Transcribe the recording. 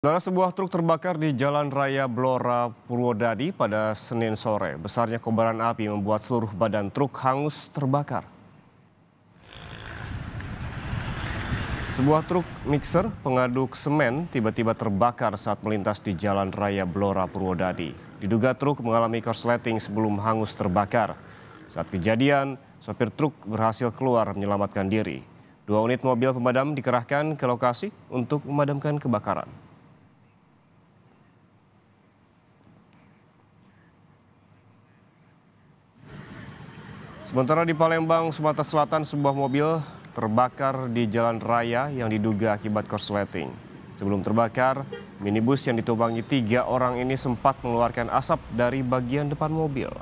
Saudara sebuah truk terbakar di Jalan Raya Blora Purwodadi pada Senin sore. Besarnya kobaran api membuat seluruh badan truk hangus terbakar. Sebuah truk mixer pengaduk semen tiba-tiba terbakar saat melintas di Jalan Raya Blora Purwodadi. Diduga truk mengalami korsleting sebelum hangus terbakar. Saat kejadian, sopir truk berhasil keluar menyelamatkan diri. Dua unit mobil pemadam dikerahkan ke lokasi untuk memadamkan kebakaran. Sementara di Palembang, Sumatera Selatan, sebuah mobil terbakar di jalan raya yang diduga akibat korsleting. Sebelum terbakar, minibus yang ditumpangi tiga orang ini sempat mengeluarkan asap dari bagian depan mobil.